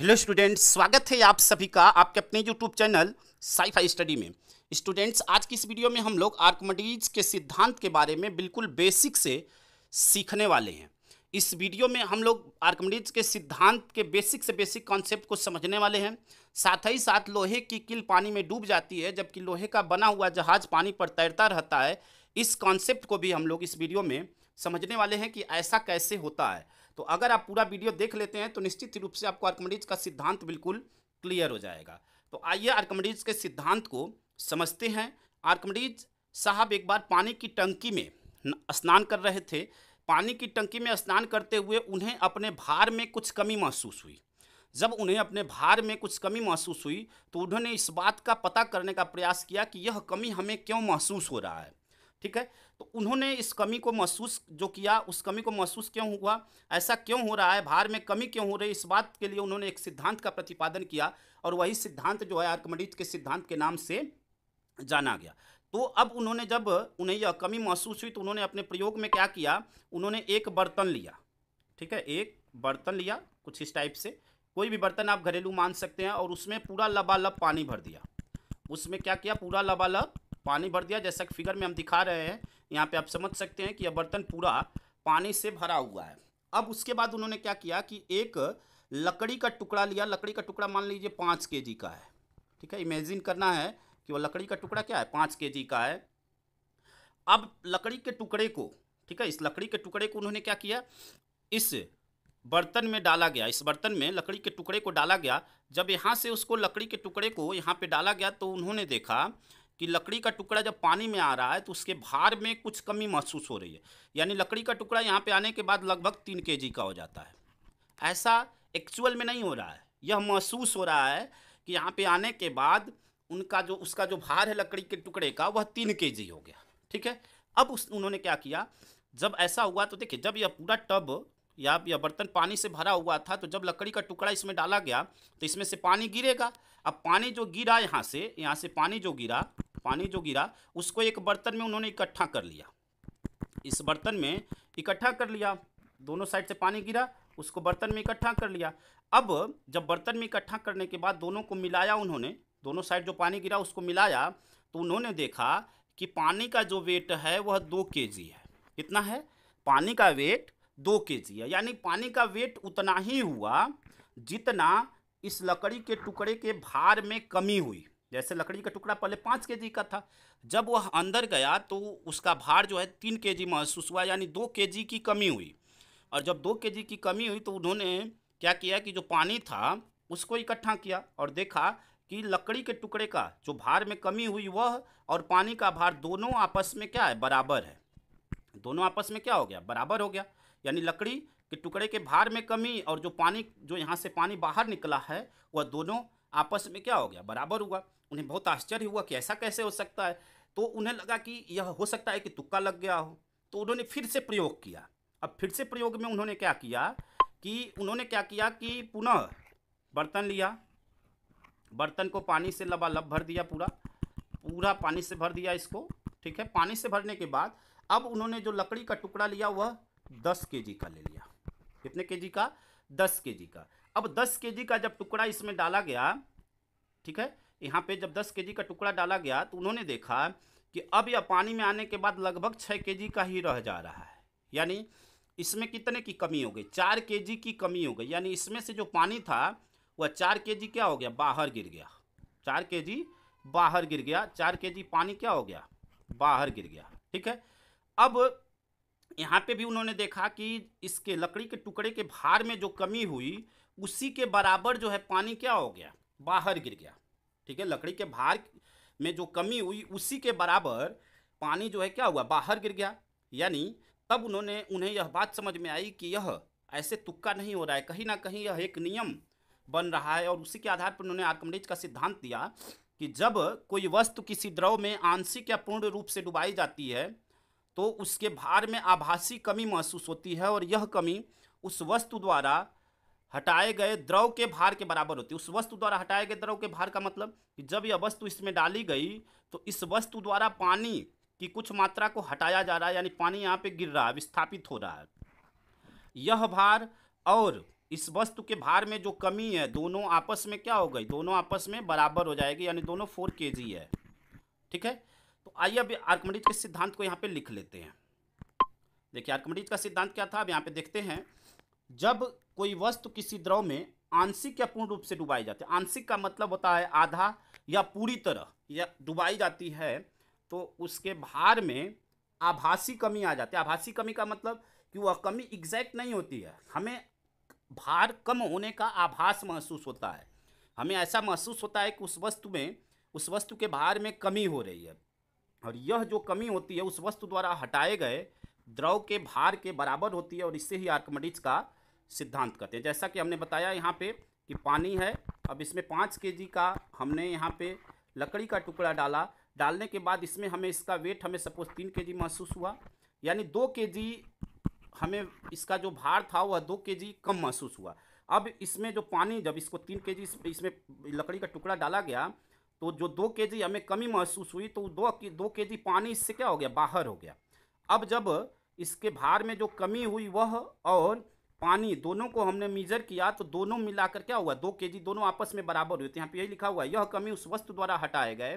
hello students स्वागत है आप सभी का आपके अपने यूट्यूब चैनल साइफाई स्टडी में स्टूडेंट्स आज की इस वीडियो में हम लोग आर्कमडीज के सिद्धांत के बारे में बिल्कुल बेसिक से सीखने वाले हैं इस वीडियो में हम लोग आर्कमडीज के सिद्धांत के बेसिक से बेसिक कॉन्सेप्ट को समझने वाले हैं साथ ही साथ लोहे की किल पानी में डूब जाती है जबकि लोहे का बना हुआ जहाज पानी पर तैरता रहता है इस कॉन्सेप्ट को भी हम लोग इस वीडियो में समझने वाले हैं कि ऐसा कैसे होता है तो अगर आप पूरा वीडियो देख लेते हैं तो निश्चित रूप से आपको आर्कमडीज का सिद्धांत बिल्कुल क्लियर हो जाएगा तो आइए आर्कमडीज के सिद्धांत को समझते हैं आर्कमडीज साहब एक बार पानी की टंकी में स्नान कर रहे थे पानी की टंकी में स्नान करते हुए उन्हें अपने भार में कुछ कमी महसूस हुई जब उन्हें अपने भार में कुछ कमी महसूस हुई तो उन्होंने इस बात का पता करने का प्रयास किया कि यह कमी हमें क्यों महसूस हो रहा है ठीक है तो उन्होंने इस कमी को महसूस जो किया उस कमी को महसूस क्यों हुआ ऐसा क्यों हो रहा है भार में कमी क्यों हो रही इस बात के लिए उन्होंने एक सिद्धांत का प्रतिपादन किया और वही सिद्धांत जो है आर्कमडीज के सिद्धांत के नाम से जाना गया तो अब उन्होंने जब उन्हें यह कमी महसूस हुई तो उन्होंने अपने प्रयोग में क्या किया उन्होंने एक बर्तन लिया ठीक है एक बर्तन लिया कुछ इस टाइप से कोई भी बर्तन आप घरेलू मान सकते हैं और उसमें पूरा लबालब पानी भर दिया उसमें क्या किया पूरा लबालब पानी भर दिया जैसा कि फिगर में हम दिखा रहे हैं यहाँ पे आप समझ सकते हैं कि यह बर्तन पूरा पानी से भरा हुआ है अब उसके बाद उन्होंने क्या किया कि एक लकड़ी का टुकड़ा लिया लकड़ी का टुकड़ा मान लीजिए पाँच के का है ठीक है इमेजिन करना है कि वह लकड़ी का टुकड़ा क्या है पाँच के का है अब लकड़ी के टुकड़े को ठीक है इस लकड़ी के टुकड़े को उन्होंने क्या किया इस बर्तन में डाला गया इस बर्तन में लकड़ी के टुकड़े को डाला गया जब यहाँ से उसको लकड़ी के टुकड़े को यहाँ पे डाला गया तो उन्होंने देखा कि लकड़ी का टुकड़ा जब पानी में आ रहा है तो उसके भार में कुछ कमी महसूस हो रही है यानी लकड़ी का टुकड़ा यहाँ पे आने के बाद लगभग तीन के का हो जाता है ऐसा एक्चुअल में नहीं हो रहा है यह महसूस हो रहा है कि यहाँ पे आने के बाद उनका जो उसका जो भार है लकड़ी के टुकड़े का वह तीन के हो गया ठीक है अब उस उन्होंने क्या किया जब ऐसा हुआ तो देखिए जब यह पूरा टब या यह बर्तन पानी से भरा हुआ था तो जब लकड़ी का टुकड़ा इसमें डाला गया तो इसमें से पानी गिरेगा अब पानी जो गिरा यहाँ से यहाँ से पानी जो गिरा पानी जो गिरा उसको एक बर्तन में उन्होंने इकट्ठा कर लिया इस बर्तन में इकट्ठा कर लिया दोनों साइड से पानी गिरा उसको बर्तन में इकट्ठा कर लिया अब जब बर्तन में इकट्ठा करने के बाद दोनों को मिलाया उन्होंने दोनों साइड जो पानी गिरा उसको मिलाया तो उन्होंने देखा कि पानी का जो वेट है वह दो के जी है कितना है पानी का वेट दो के जी है यानी पानी का वेट उतना ही हुआ जितना इस लकड़ी के टुकड़े के भार में कमी हुई जैसे लकड़ी का टुकड़ा पहले पाँच के का था जब वह अंदर गया तो उसका भार जो है तीन के महसूस हुआ यानी दो के की कमी हुई और जब दो के की कमी हुई तो उन्होंने क्या किया कि जो पानी था उसको इकट्ठा किया और देखा कि लकड़ी के टुकड़े का जो भार में कमी हुई वह और पानी का भार दोनों आपस में क्या है बराबर है दोनों आपस में क्या हो गया बराबर हो गया यानी लकड़ी के टुकड़े के भार में कमी और जो पानी जो यहाँ से पानी बाहर निकला है वह दोनों आपस में क्या हो गया बराबर हुआ उन्हें बहुत आश्चर्य हुआ कि ऐसा कैसे हो सकता है तो उन्हें लगा कि यह हो सकता है कि तुक्का लग गया हो तो उन्होंने फिर से प्रयोग किया अब फिर से प्रयोग में उन्होंने क्या किया कि उन्होंने क्या किया कि पुनः बर्तन लिया बर्तन को पानी से लबालब भर दिया पूरा पूरा पानी से भर दिया इसको ठीक है पानी से भरने के बाद अब उन्होंने जो लकड़ी का टुकड़ा लिया वह दस के जी का ले लिया कितने के जी का दस के जी का अब 10 केजी का जब टुकड़ा इसमें डाला गया ठीक है यहाँ पे जब 10 केजी का टुकड़ा डाला गया तो उन्होंने देखा कि अब यह पानी में आने के बाद लगभग छः के का ही रह जा रहा है यानी इसमें कितने की कमी हो गई चार के की कमी हो गई यानी इसमें से जो पानी था वह चार के क्या हो गया बाहर गिर गया चार के बाहर गिर गया चार के पानी क्या हो गया बाहर गिर गया ठीक है अब यहाँ पे भी उन्होंने देखा कि इसके लकड़ी के टुकड़े के भार में जो कमी हुई उसी के बराबर जो है पानी क्या हो गया बाहर गिर गया ठीक है लकड़ी के भार में जो कमी हुई उसी के बराबर पानी जो है क्या हुआ बाहर गिर गया यानी तब उन्होंने उन्हें यह बात समझ में आई कि यह ऐसे तुक्का नहीं हो रहा है कहीं ना कहीं यह एक नियम बन रहा है और उसी के आधार पर उन्होंने आर्कमडेज का सिद्धांत दिया कि जब कोई वस्तु किसी द्रव में आंशिक या पूर्ण रूप से डुबाई जाती है तो उसके भार में आभासी कमी महसूस होती है और यह कमी उस वस्तु द्वारा हटाए गए द्रव के भार के बराबर होती है उस वस्तु द्वारा हटाए गए द्रव के भार का मतलब कि जब यह वस्तु इसमें डाली गई तो इस वस्तु द्वारा पानी की कुछ मात्रा को हटाया जा रहा है यानी पानी यहाँ पे गिर रहा है विस्थापित हो रहा है यह भार और इस वस्तु के भार में जो कमी है दोनों आपस में क्या हो गई दोनों आपस में बराबर हो जाएगी यानी दोनों फोर के है ठीक है तो आइए अभी आर्कमडिज के सिद्धांत को यहाँ पे लिख लेते हैं देखिए आर्कमडिज का सिद्धांत क्या था अब यहाँ पे देखते हैं जब कोई वस्तु किसी द्रव में आंशिक या पूर्ण रूप से डुबाई जाती है आंशिक का मतलब होता है आधा या पूरी तरह या डुबाई जाती है तो उसके भार में आभासी कमी आ जाती है आभासी कमी का मतलब कि वह कमी एग्जैक्ट नहीं होती है हमें भार कम होने का आभास महसूस होता है हमें ऐसा महसूस होता है कि उस वस्तु में उस वस्तु के भार में कमी हो रही है और यह जो कमी होती है उस वस्तु द्वारा हटाए गए द्रव के भार के बराबर होती है और इससे ही आर्कमडिज का सिद्धांत कहते हैं जैसा कि हमने बताया यहाँ पे कि पानी है अब इसमें पाँच के का हमने यहाँ पे लकड़ी का टुकड़ा डाला डालने के बाद इसमें हमें इसका वेट हमें सपोज तीन के महसूस हुआ यानी दो के हमें इसका जो भार था वह दो के कम महसूस हुआ अब इसमें जो पानी जब इसको तीन के इसमें लकड़ी का टुकड़ा डाला गया तो जो दो के हमें कमी महसूस हुई तो दो दो के पानी इससे क्या हो गया बाहर हो गया अब जब इसके भार में जो कमी हुई वह और पानी दोनों को हमने मीजर किया तो दोनों मिलाकर क्या हुआ दो के जी दोनों आपस में बराबर हुए थे यहाँ पे यही लिखा हुआ है यह कमी उस वस्तु द्वारा हटाए गए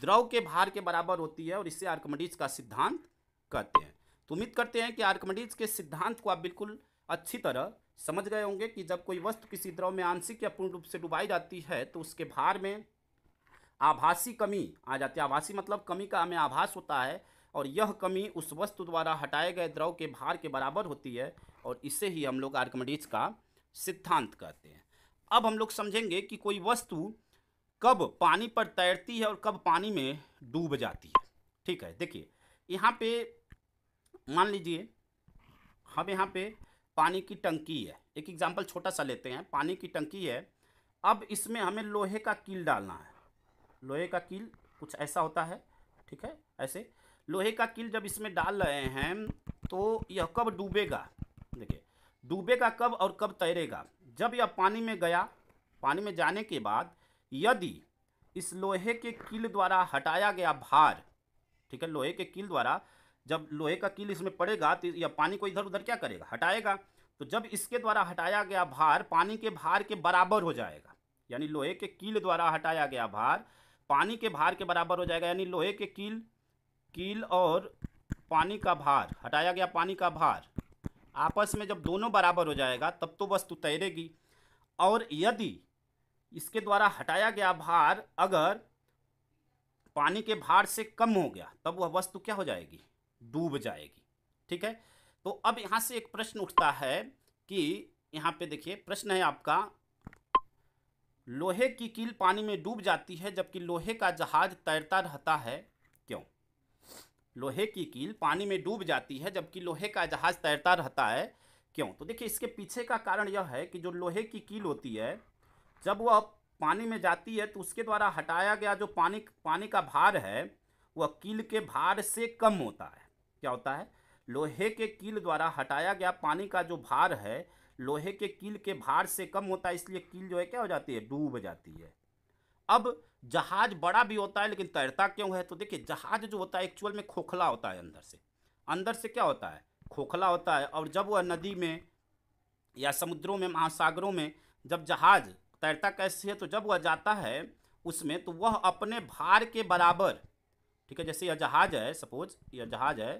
द्रव के भार के बराबर होती है और इसे आर्कमडीज का सिद्धांत कहते हैं तो उम्मीद करते हैं कि आर्कमडीज के सिद्धांत को आप बिल्कुल अच्छी तरह समझ गए होंगे कि जब कोई वस्तु किसी द्रव में आंशिक या पूर्ण रूप से डुबाई जाती है तो उसके भार में आभासी कमी आ जाती है आभासी मतलब कमी का हमें आभास होता है और यह कमी उस वस्तु द्वारा हटाए गए द्रव के भार के बराबर होती है और इसे ही हम लोग आर्कमडीज का सिद्धांत कहते हैं अब हम लोग समझेंगे कि कोई वस्तु कब पानी पर तैरती है और कब पानी में डूब जाती है ठीक है देखिए यहाँ पे मान लीजिए हम यहाँ पे पानी की टंकी है एक एग्जाम्पल छोटा सा लेते हैं पानी की टंकी है अब इसमें हमें लोहे का कील डालना है लोहे का कील कुछ ऐसा होता है ठीक है ऐसे लोहे का किल जब इसमें डाल रहे हैं तो यह कब डूबेगा देखिए डूबेगा कब और कब तैरेगा जब यह पानी में गया पानी में जाने के बाद यदि इस लोहे के किल द्वारा हटाया गया भार ठीक है लोहे के किल द्वारा जब लोहे का किल इसमें पड़ेगा तो यह पानी को इधर उधर क्या करेगा हटाएगा तो जब इसके द्वारा हटाया गया भार पानी के भार के बराबर हो जाएगा यानी लोहे के कील द्वारा हटाया गया भार पानी के भार के बराबर हो जाएगा यानी लोहे के कील कील और पानी का भार हटाया गया पानी का भार आपस में जब दोनों बराबर हो जाएगा तब तो वस्तु तैरेगी और यदि इसके द्वारा हटाया गया भार अगर पानी के भार से कम हो गया तब वह वस्तु क्या हो जाएगी डूब जाएगी ठीक है तो अब यहाँ से एक प्रश्न उठता है कि यहाँ पे देखिए प्रश्न है आपका लोहे की कील पानी में डूब जाती है जबकि लोहे का जहाज तैरता रहता है लोहे की कील पानी में डूब जाती है जबकि लोहे का जहाज़ तैरता रहता है क्यों तो देखिए इसके पीछे का कारण यह है कि जो लोहे की कील होती है जब वह पानी में जाती है तो उसके द्वारा हटाया गया जो पानी पानी का भार है वह कील के भार से कम होता है क्या होता है लोहे के कील द्वारा हटाया गया पानी का जो भार है लोहे के कील के भार से कम होता है इसलिए कील जो है क्या हो जाती है डूब जाती है अब जहाज बड़ा भी होता है लेकिन तैरता क्यों है तो देखिए जहाज जो होता है एक्चुअल में खोखला होता है अंदर से अंदर से क्या होता है खोखला होता है और जब वह नदी में या समुद्रों में महासागरों में जब जहाज तैरता कैसे है तो जब वह जाता है उसमें तो वह अपने भार के बराबर ठीक है जैसे यह जहाज है सपोज यह जहाज है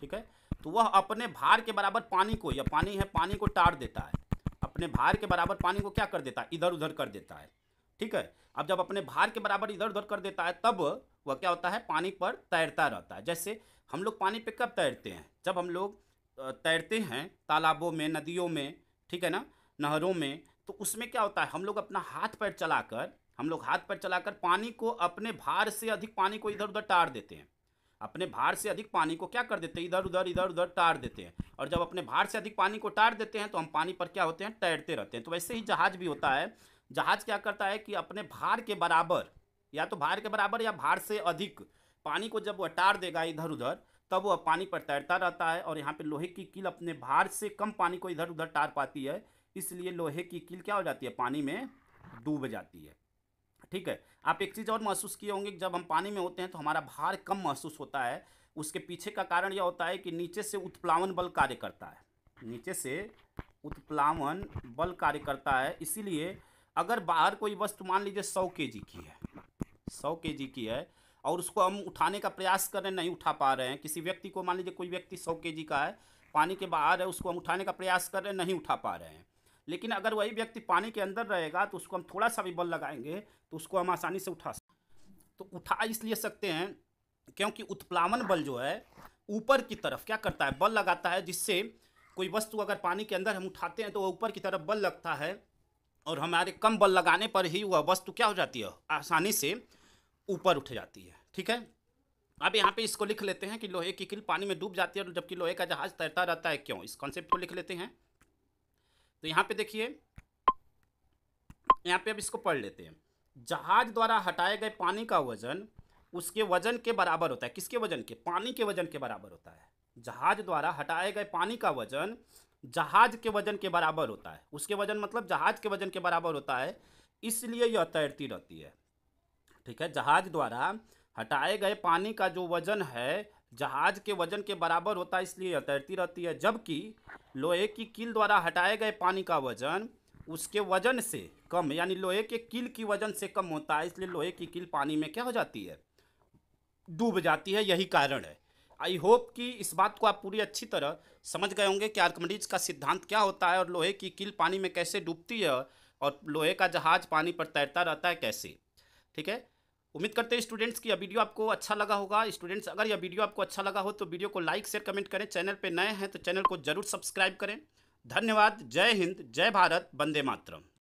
ठीक है तो वह अपने भार के बराबर पानी को या पानी है पानी को टार देता है अपने भार के बराबर पानी को क्या कर देता है इधर उधर कर देता है ठीक है अब जब अपने भार के बराबर इधर उधर कर देता है तब वह क्या होता है पानी पर तैरता रहता है जैसे हम लोग पानी पे कब तैरते हैं जब हम लोग तैरते हैं तालाबों में नदियों में ठीक है ना नहरों में तो उसमें क्या होता है हम लोग अपना हाथ पैर चलाकर हम लोग हाथ पैर चलाकर पानी को अपने भार से अधिक पानी को इधर उधर टार देते हैं अपने भार से अधिक पानी को क्या कर देते हैं इधर उधर इधर उधर टार देते हैं और जब अपने भार से अधिक पानी को टार देते हैं तो हम पानी पर क्या होते हैं तैरते रहते हैं तो वैसे ही जहाज भी होता है जहाज क्या करता है कि अपने भार के बराबर या तो भार के बराबर या भार से अधिक पानी को जब वह टार देगा इधर उधर तब वह पानी पर तैरता रहता है और यहाँ पे लोहे की कील अपने भार से कम पानी को इधर उधर टार पाती है इसलिए लोहे की कील क्या हो जाती है पानी में डूब जाती है ठीक है आप एक चीज़ और महसूस किए होंगे जब हम पानी में होते हैं तो हमारा भार कम महसूस होता है उसके पीछे का कारण यह होता है कि नीचे से उत्प्लावन बल कार्य करता है नीचे से उत्प्लावन बल कार्य करता है इसीलिए अगर बाहर कोई वस्तु मान लीजिए सौ के की है सौ के की है और उसको हम उठाने का प्रयास कर रहे हैं नहीं उठा पा रहे हैं किसी व्यक्ति को मान लीजिए कोई व्यक्ति सौ के का है पानी के बाहर है उसको हम उठाने का प्रयास कर रहे हैं नहीं उठा पा रहे हैं लेकिन अगर वही व्यक्ति पानी के अंदर रहेगा तो उसको हम थोड़ा सा भी बल लगाएंगे तो उसको हम आसानी से उठा सकते तो उठा इसलिए सकते हैं क्योंकि उत्प्लावन बल जो है ऊपर की तरफ क्या करता है बल लगाता है जिससे कोई वस्तु अगर पानी के अंदर हम उठाते हैं तो वह ऊपर की तरफ बल लगता है और हमारे कम बल लगाने पर ही वह वस्तु क्या हो जाती है आसानी से ऊपर उठ जाती है ठीक है अब यहाँ पे इसको लिख लेते हैं कि लोहे की किल पानी में डूब जाती है जबकि लोहे का जहाज तैरता रहता है क्यों इस कॉन्सेप्ट को लिख लेते हैं तो यहाँ पे देखिए यहाँ पे अब इसको पढ़ लेते हैं जहाज द्वारा हटाए गए पानी का वजन उसके वजन के बराबर होता है किसके वजन के पानी के वजन के बराबर होता है जहाज द्वारा हटाए गए पानी का वजन जहाज के वजन के बराबर होता है उसके वजन मतलब जहाज के वजन के बराबर होता है इसलिए यह तैरती रहती है ठीक है जहाज द्वारा हटाए गए पानी का जो वजन है जहाज के वजन के बराबर होता है इसलिए यह तैरती रहती है जबकि लोहे की कील द्वारा हटाए गए पानी का वजन उसके वजन से कम यानी लोहे के कील की वजन से कम होता है इसलिए लोहे की कील पानी में क्या हो जाती है डूब जाती है यही कारण है आई होप कि इस बात को आप पूरी अच्छी तरह समझ गए होंगे कि आर्कमडीज का सिद्धांत क्या होता है और लोहे की कील पानी में कैसे डूबती है और लोहे का जहाज पानी पर तैरता रहता है कैसे ठीक है उम्मीद करते हैं स्टूडेंट्स कि यह वीडियो आपको अच्छा लगा होगा स्टूडेंट्स अगर यह वीडियो आपको अच्छा लगा हो तो वीडियो को लाइक शेयर कमेंट करें चैनल पर नए हैं तो चैनल को जरूर सब्सक्राइब करें धन्यवाद जय हिंद जय भारत वंदे मातरम